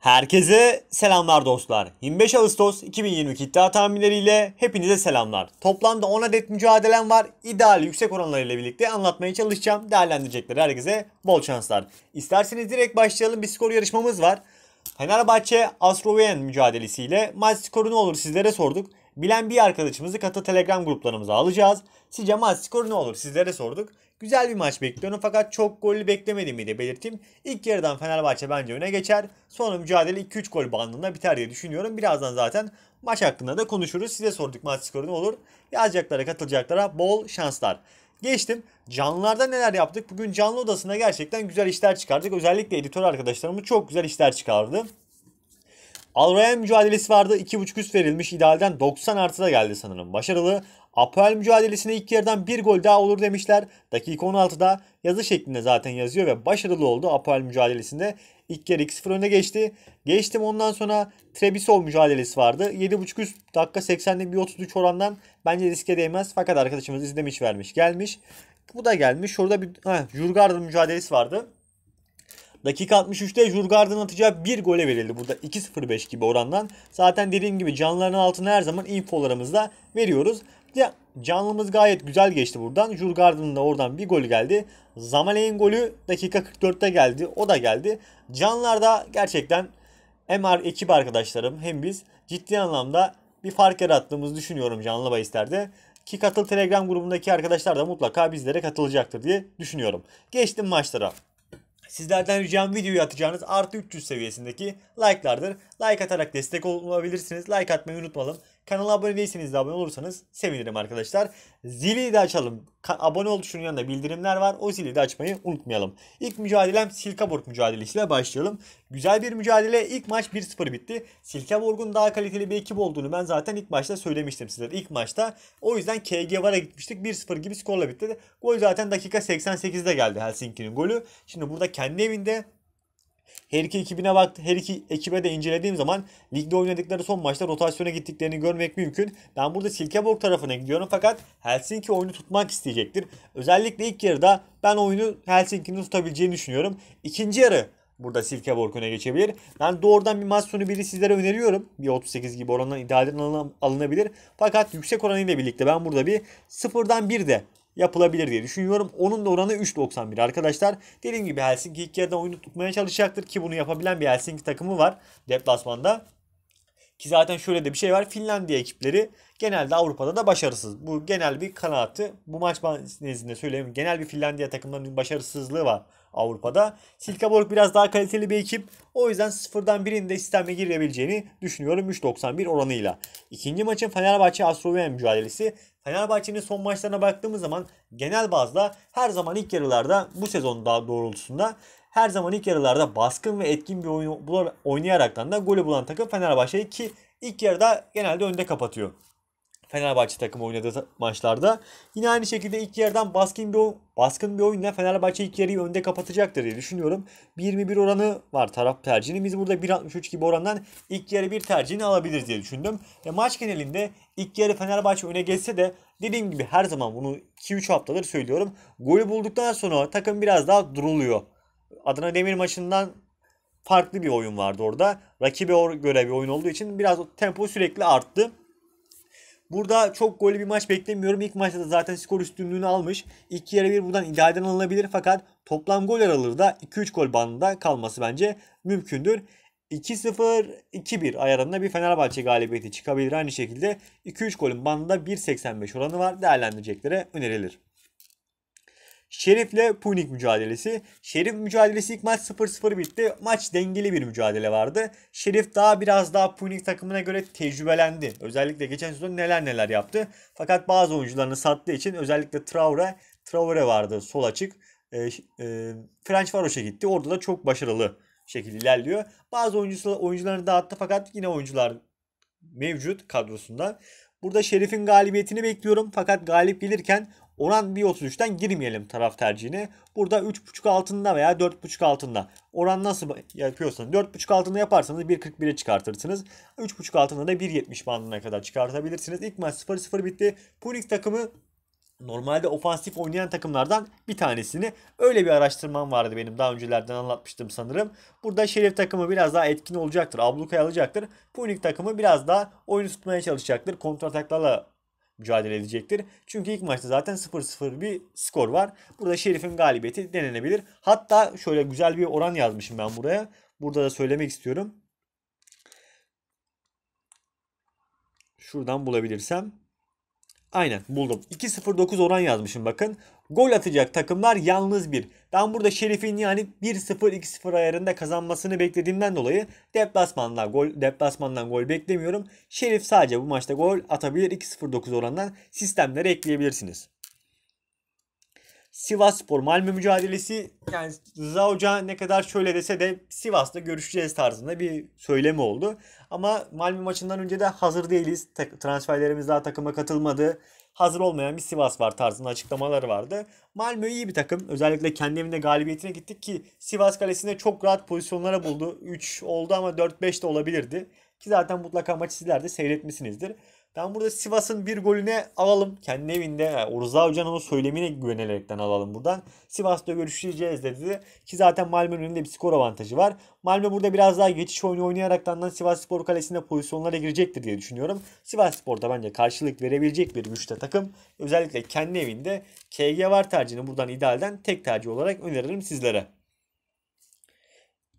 Herkese selamlar dostlar. 25 Ağustos 2022 iddia tahminleriyle hepinize selamlar. Toplamda 10 adet mücadelem var. İdeal yüksek oranlarıyla birlikte anlatmaya çalışacağım. Değerlendirecekleri herkese bol şanslar. İsterseniz direkt başlayalım. Bir skor yarışmamız var. Fenerbahçe Astroven mücadelesiyle maç skoru ne olur sizlere sorduk. Bilen bir arkadaşımızı katı Telegram gruplarımıza alacağız. Sizce maç skoru ne olur sizlere sorduk. Güzel bir maç bekliyorum fakat çok golü beklemediğimi de belirteyim. İlk yarıdan Fenerbahçe bence öne geçer. Sonra mücadele 2-3 gol bandında biter diye düşünüyorum. Birazdan zaten maç hakkında da konuşuruz. Size sorduk maç skoru ne olur. Yazacaklara katılacaklara bol şanslar. Geçtim. Canlılarda neler yaptık? Bugün canlı odasında gerçekten güzel işler çıkardık. Özellikle editör arkadaşlarımız çok güzel işler çıkardı. Alraya mücadelesi vardı. 2.5 üst verilmiş. İdealden 90 artıda geldi sanırım. Başarılı. Apoel mücadelesine ilk yerden bir gol daha olur demişler. Dakika 16'da yazı şeklinde zaten yazıyor ve başarılı oldu Apoel mücadelesinde. İlk yarı 2-0 öne geçti. Geçtim ondan sonra Trebisol mücadelesi vardı. 7.5 üst dakika 80'lik bir 33 orandan bence riske değmez. Fakat arkadaşımız izlemiş vermiş gelmiş. Bu da gelmiş. orada bir ha, Jurgarden mücadelesi vardı. Dakika 63'te Jurgard'ın atacağı bir gole verildi. Burada 2-0-5 gibi orandan. Zaten dediğim gibi canlıların altına her zaman infolarımızda veriyoruz. Ya, canlımız gayet güzel geçti buradan. Jurgard'ın da oradan bir gol geldi. Zamalek'in golü dakika 44'te geldi. O da geldi. Canlarda gerçekten MR ekip arkadaşlarım hem biz ciddi anlamda bir fark yarattığımızı düşünüyorum canlı bahislerde. Ki katıl Telegram grubundaki arkadaşlar da mutlaka bizlere katılacaktır diye düşünüyorum. Geçtim maçlara. Sizlerden ricam videoyu atacağınız artı 300 seviyesindeki like'lardır. Like atarak destek olabilirsiniz. Like atmayı unutmayalım. Kanala abone değilseniz de abone olursanız sevinirim arkadaşlar. Zili de açalım. Ka abone ol tuşunun yanında bildirimler var. O zili de açmayı unutmayalım. İlk mücadelem Silkeborg mücadelesiyle başlayalım. Güzel bir mücadele. İlk maç 1-0 bitti. Silkeborg'un daha kaliteli bir ekip olduğunu ben zaten ilk maçta söylemiştim sizlere. İlk maçta. O yüzden KG Var'a gitmiştik. 1-0 gibi skorla bitti. Gol zaten dakika 88'de geldi Helsinki'nin golü. Şimdi burada kendi evinde her iki ekibine baktı, her iki ekibe de incelediğim zaman ligde oynadıkları son maçta rotasyona gittiklerini görmek mümkün. Ben burada Silkeborg tarafına gidiyorum fakat Helsinki oyunu tutmak isteyecektir. Özellikle ilk yarıda ben oyunu Helsinki'nin tutabileceğini düşünüyorum. İkinci yarı burada Silkeborg öne geçebilir. Ben doğrudan bir maç sonu biri sizlere öneriyorum. Bir 38 gibi oranla idealden alınabilir. Fakat yüksek oranıyla birlikte ben burada bir sıfırdan bir de yapılabilir diye düşünüyorum. Onun da oranı 3.91 arkadaşlar. Dediğim gibi Helsinki ilk yarıda oyunu tutmaya çalışacaktır ki bunu yapabilen bir Helsinki takımı var deplasmanda. Ki zaten şöyle de bir şey var. Finlandiya ekipleri genelde Avrupa'da da başarısız. Bu genel bir kanaati. Bu maç nezdinde söyleyeyim. Genel bir Finlandiya takımlarının başarısızlığı var Avrupa'da. Silkeborg biraz daha kaliteli bir ekip. O yüzden sıfırdan birinde sisteme girebileceğini düşünüyorum 3.91 oranıyla. İkinci maçın Fenerbahçe Astroven mücadelesi. Fenerbahçe'nin son maçlarına baktığımız zaman genel bazda her zaman ilk yarılarda bu sezon daha doğrultusunda her zaman ilk yarılarda baskın ve etkin bir oyun oynayaraktan da golü bulan takım Fenerbahçe ki ilk yarıda genelde önde kapatıyor. Fenerbahçe takımı oynadığı maçlarda. Yine aynı şekilde ilk yerden baskın bir, oyun, baskın bir oyunla Fenerbahçe ilk yarıyı önde kapatacaktır diye düşünüyorum. 21 oranı var taraf tercihini. Biz burada 1.63 gibi orandan ilk yarı bir tercihini alabiliriz diye düşündüm. E, maç genelinde ilk yarı Fenerbahçe öne geçse de dediğim gibi her zaman bunu 2-3 haftadır söylüyorum. Golü bulduktan sonra takım biraz daha duruluyor. Adana Demir maçından farklı bir oyun vardı orada. Rakibe göre bir oyun olduğu için biraz tempo sürekli arttı. Burada çok golü bir maç beklemiyorum. İlk maçta da zaten skor üstünlüğünü almış. İlk yere bir buradan idealden alınabilir fakat toplam gol aralığı da 2-3 gol bandında kalması bence mümkündür. 2-0-2-1 ayarında bir Fenerbahçe galibiyeti çıkabilir. Aynı şekilde 2-3 golün bandında 1.85 oranı var. Değerlendireceklere önerilir. Şerif'le Punik mücadelesi. Şerif mücadelesi ilk maç 0-0 bitti. Maç dengeli bir mücadele vardı. Şerif daha biraz daha Punik takımına göre tecrübelendi. Özellikle geçen sezon neler neler yaptı. Fakat bazı oyuncularını sattığı için özellikle Traore, Traore vardı sol açık. E, e, French Varoş'a gitti. Orada da çok başarılı şekilde ilerliyor. Bazı oyuncuları oyuncularını dağıttı fakat yine oyuncular mevcut kadrosunda. Burada Şerif'in galibiyetini bekliyorum fakat galip gelirken Oran 1.33'ten girmeyelim taraf tercihine. Burada 3.5 altında veya 4.5 altında. Oran nasıl yapıyorsanız 4.5 altında yaparsanız 1.41'e çıkartırsınız. 3.5 altında da 1.70 bandına kadar çıkartabilirsiniz. İlk maç 0-0 bitti. Phoenix takımı normalde ofansif oynayan takımlardan bir tanesini. Öyle bir araştırmam vardı benim daha öncelerden anlatmıştım sanırım. Burada Şerif takımı biraz daha etkin olacaktır. Ablukaya alacaktır. Phoenix takımı biraz daha oyunu tutmaya çalışacaktır. Kontrataklarla mücadele edecektir. Çünkü ilk maçta zaten 0-0 bir skor var. Burada Şerif'in galibiyeti denenebilir. Hatta şöyle güzel bir oran yazmışım ben buraya. Burada da söylemek istiyorum. Şuradan bulabilirsem. Aynen buldum. 2.09 oran yazmışım bakın. Gol atacak takımlar yalnız bir. Ben burada Şerif'in yani 1-0-2-0 ayarında kazanmasını beklediğimden dolayı deplasmandan gol deplasmandan gol beklemiyorum. Şerif sadece bu maçta gol atabilir 2-0-9 orandan sistemlere ekleyebilirsiniz. Sivas Spor Malmö mücadelesi yani Rıza Hoca ne kadar şöyle dese de Sivas'ta görüşeceğiz tarzında bir söylemi oldu. Ama Malmö maçından önce de hazır değiliz. Transferlerimiz daha takıma katılmadı hazır olmayan bir Sivas var tarzında açıklamaları vardı. Malmö iyi bir takım. Özellikle kendi evinde galibiyetine gittik ki Sivas kalesinde çok rahat pozisyonlara buldu. 3 oldu ama 4-5 de olabilirdi. Ki zaten mutlaka maçı sizler de seyretmişsinizdir. Ben burada Sivas'ın bir golüne alalım. Kendi evinde yani Urza Hoca'nın o söylemine güvenerekten alalım buradan. Sivas'ta görüşeceğiz dedi. Ki zaten Malmö'nün önünde bir skor avantajı var. Malmö burada biraz daha geçiş oyunu oynayaraktan Sivas Spor kalesinde pozisyonlara girecektir diye düşünüyorum. Sivas Spor'da bence karşılık verebilecek bir güçte takım. Özellikle kendi evinde KG var tercihini buradan idealden tek tercih olarak öneririm sizlere.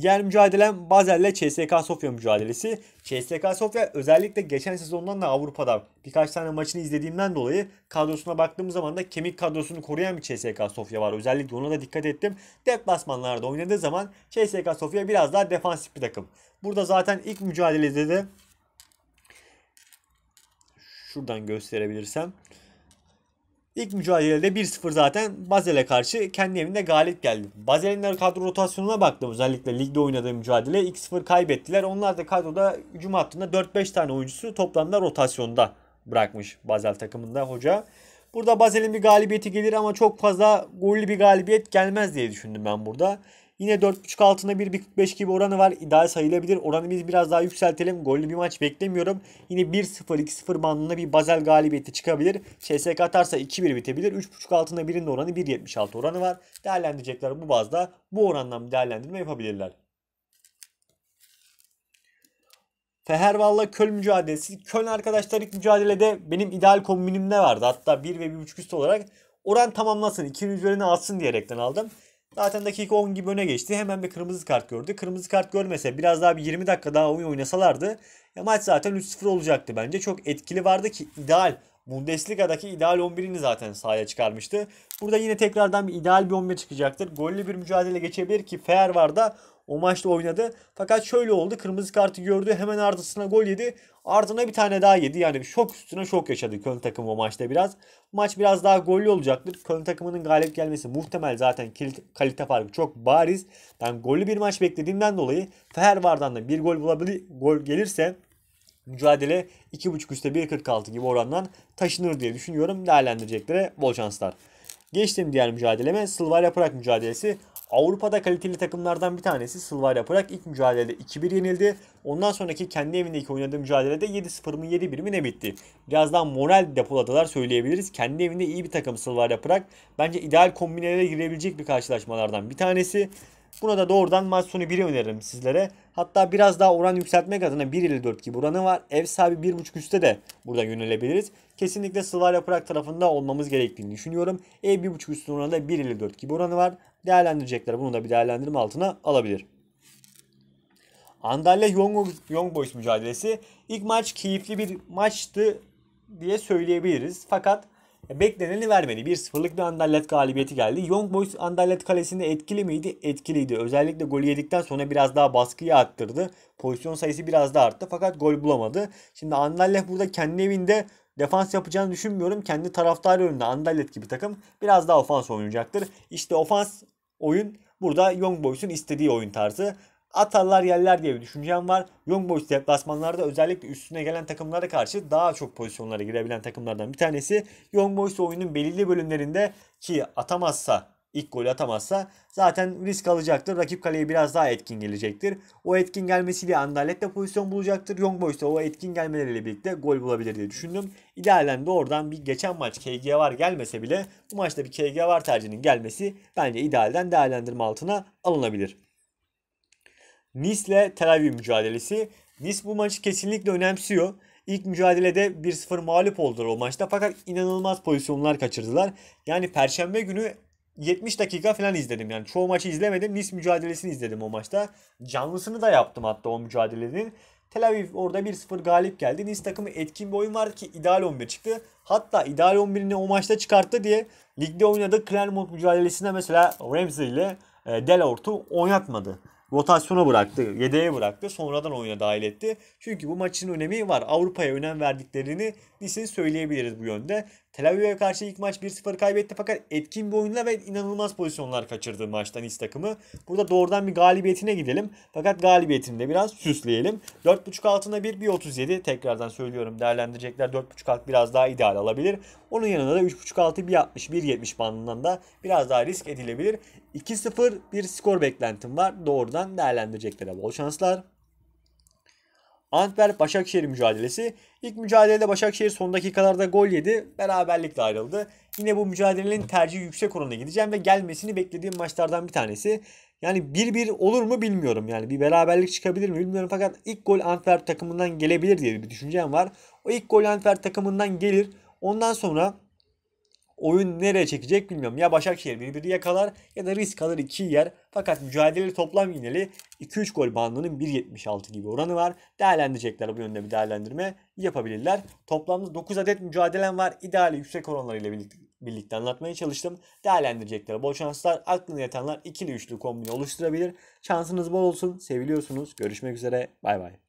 Diğer mücadelem Bazel'le CSK Sofya mücadelesi. CSK Sofya özellikle geçen sezondan da Avrupa'da birkaç tane maçını izlediğimden dolayı kadrosuna baktığım zaman da kemik kadrosunu koruyan bir CSK Sofya var. Özellikle ona da dikkat ettim. Deplasmanlarda oynadığı zaman CSK Sofya biraz daha defansif bir takım. Burada zaten ilk mücadelede de şuradan gösterebilirsem. İlk mücadelede 1-0 zaten Bazel'e karşı kendi evinde galip geldi. Bazel'in kadro rotasyonuna baktım özellikle ligde oynadığı mücadele 2-0 kaybettiler. Onlar da kadroda hücum hattında 4-5 tane oyuncusu toplamda rotasyonda bırakmış Bazel takımında hoca. Burada Bazel'in bir galibiyeti gelir ama çok fazla gollü bir galibiyet gelmez diye düşündüm ben burada. Yine 4.5 altında 1.45 gibi oranı var. İdeal sayılabilir. Oranı biz biraz daha yükseltelim. Gollü bir maç beklemiyorum. Yine 1-0-2-0 bandında bir Basel galibiyeti çıkabilir. CSK atarsa 2-1 bitebilir. 3.5 altında 1'in de oranı 1.76 oranı var. Değerlendirecekler bu bazda bu orandan bir değerlendirme yapabilirler. Feherval'la Köln mücadelesi. Köln arkadaşlar ilk mücadelede benim ideal kombinimde vardı. Hatta 1 ve 1.5 üstü olarak oran tamamlasın. 2 üzerine alsın diyerekten aldım. Zaten dakika 10 gibi öne geçti. Hemen bir kırmızı kart gördü. Kırmızı kart görmese biraz daha bir 20 dakika daha oyun oynasalardı ya maç zaten 3-0 olacaktı bence. Çok etkili vardı ki ideal Bundesliga'daki ideal 11'ini zaten sahaya çıkarmıştı. Burada yine tekrardan bir ideal bir 11 çıkacaktır. Gollü bir mücadele geçebilir ki Fer var da o maçta oynadı. Fakat şöyle oldu. Kırmızı kartı gördü. Hemen ardısına gol yedi. Ardına bir tane daha yedi. Yani şok üstüne şok yaşadı Köln takımı o maçta biraz. Maç biraz daha gollü olacaktır. Köln takımının galip gelmesi muhtemel zaten kalite farkı çok bariz. Ben yani gollü bir maç beklediğimden dolayı Fehervar'dan da bir gol bulabilir gol gelirse mücadele 2.5 üstte 1.46 gibi orandan taşınır diye düşünüyorum. Değerlendireceklere bol şanslar. Geçtim diğer mücadeleme. Sılvayla Prag mücadelesi. Avrupa'da kaliteli takımlardan bir tanesi Sılva'yla Prag ilk mücadelede 2-1 yenildi. Ondan sonraki kendi evindeki oynadığı mücadelede 7-0 mı 7-1 mi ne bitti. Birazdan moral depoladılar söyleyebiliriz. Kendi evinde iyi bir takım Sılva'yla Prag. Bence ideal kombinelere girebilecek bir karşılaşmalardan bir tanesi. Burada doğrudan maç sonu 1'i öneririm sizlere. Hatta biraz daha oran yükseltmek adına 1 4 gibi oranı var. Ev sahibi 1.5 üstte de burada yönelebiliriz. Kesinlikle Slavia Prag tarafında olmamız gerektiğini düşünüyorum. Ev 1.5 üstün oranı da 1 4 gibi oranı var. Değerlendirecekler bunu da bir değerlendirme altına alabilir. Antalya Young, Young Boys mücadelesi ilk maç keyifli bir maçtı diye söyleyebiliriz. Fakat Bekleneni vermedi. 1-0'lık bir Anderlet galibiyeti geldi. Young Boys Anderlet kalesinde etkili miydi? Etkiliydi. Özellikle golü yedikten sonra biraz daha baskıyı arttırdı. Pozisyon sayısı biraz daha arttı fakat gol bulamadı. Şimdi Anderlet burada kendi evinde defans yapacağını düşünmüyorum. Kendi taraftarı önünde Anderlet gibi takım biraz daha ofans oynayacaktır. İşte ofans oyun burada Young Boys'un istediği oyun tarzı atarlar yerler diye bir düşüncem var. Young Boys deplasmanlarda özellikle üstüne gelen takımlara karşı daha çok pozisyonlara girebilen takımlardan bir tanesi. Young Boys oyunun belirli bölümlerinde ki atamazsa ilk golü atamazsa zaten risk alacaktır. Rakip kaleye biraz daha etkin gelecektir. O etkin gelmesiyle Andalet de pozisyon bulacaktır. Young Boys da o etkin gelmeleriyle birlikte gol bulabilir diye düşündüm. İdealen de oradan bir geçen maç KG var gelmese bile bu maçta bir KG var tercihinin gelmesi bence idealden değerlendirme altına alınabilir. Nice ile Tel Aviv mücadelesi. Nice bu maçı kesinlikle önemsiyor. İlk mücadelede 1-0 mağlup oldular o maçta fakat inanılmaz pozisyonlar kaçırdılar. Yani perşembe günü 70 dakika falan izledim yani çoğu maçı izlemedim. Nice mücadelesini izledim o maçta. Canlısını da yaptım hatta o mücadelenin. Tel Aviv orada 1-0 galip geldi. Nice takımı etkin bir oyun vardı ki ideal 11 çıktı. Hatta ideal 11'ini o maçta çıkarttı diye ligde oynadığı Clermont mücadelesinde mesela Ramsey ile e, Delort'u oynatmadı rotasyona bıraktı, yedeğe bıraktı, sonradan oyuna dahil etti. Çünkü bu maçın önemi var. Avrupa'ya önem verdiklerini Nice'in söyleyebiliriz bu yönde. Tel Aviv'e karşı ilk maç 1-0 kaybetti fakat etkin bir oyunla ve inanılmaz pozisyonlar kaçırdı maçtan Nice takımı. Burada doğrudan bir galibiyetine gidelim. Fakat galibiyetini de biraz süsleyelim. 4.5 altına 1, 1.37 tekrardan söylüyorum değerlendirecekler. 4.5 alt biraz daha ideal alabilir. Onun yanında da 3.5 altı 1.60, 1.70 bandından da biraz daha risk edilebilir. 2-0 bir skor beklentim var. Doğrudan değerlendireceklere bol şanslar. Antwerp Başakşehir mücadelesi. İlk mücadelede Başakşehir son dakikalarda gol yedi. Beraberlikle ayrıldı. Yine bu mücadelenin tercih yüksek oranına gideceğim ve gelmesini beklediğim maçlardan bir tanesi. Yani 1-1 olur mu bilmiyorum. Yani bir beraberlik çıkabilir mi bilmiyorum. Fakat ilk gol Antwerp takımından gelebilir diye bir düşüncem var. O ilk gol Antwerp takımından gelir. Ondan sonra oyun nereye çekecek bilmiyorum. Ya Başakşehir 1-1 yakalar ya da risk alır iki yer. Fakat mücadeleli toplam yineli 2-3 gol bandının 1.76 gibi oranı var. Değerlendirecekler bu yönde bir değerlendirme yapabilirler. Toplamda 9 adet mücadelem var. İdeali yüksek oranlarıyla birlikte birlikte anlatmaya çalıştım. değerlendirecekler bol şanslar, aklına yatanlar ikili üçlü kombini oluşturabilir. Şansınız bol olsun, seviliyorsunuz. Görüşmek üzere, bay bay.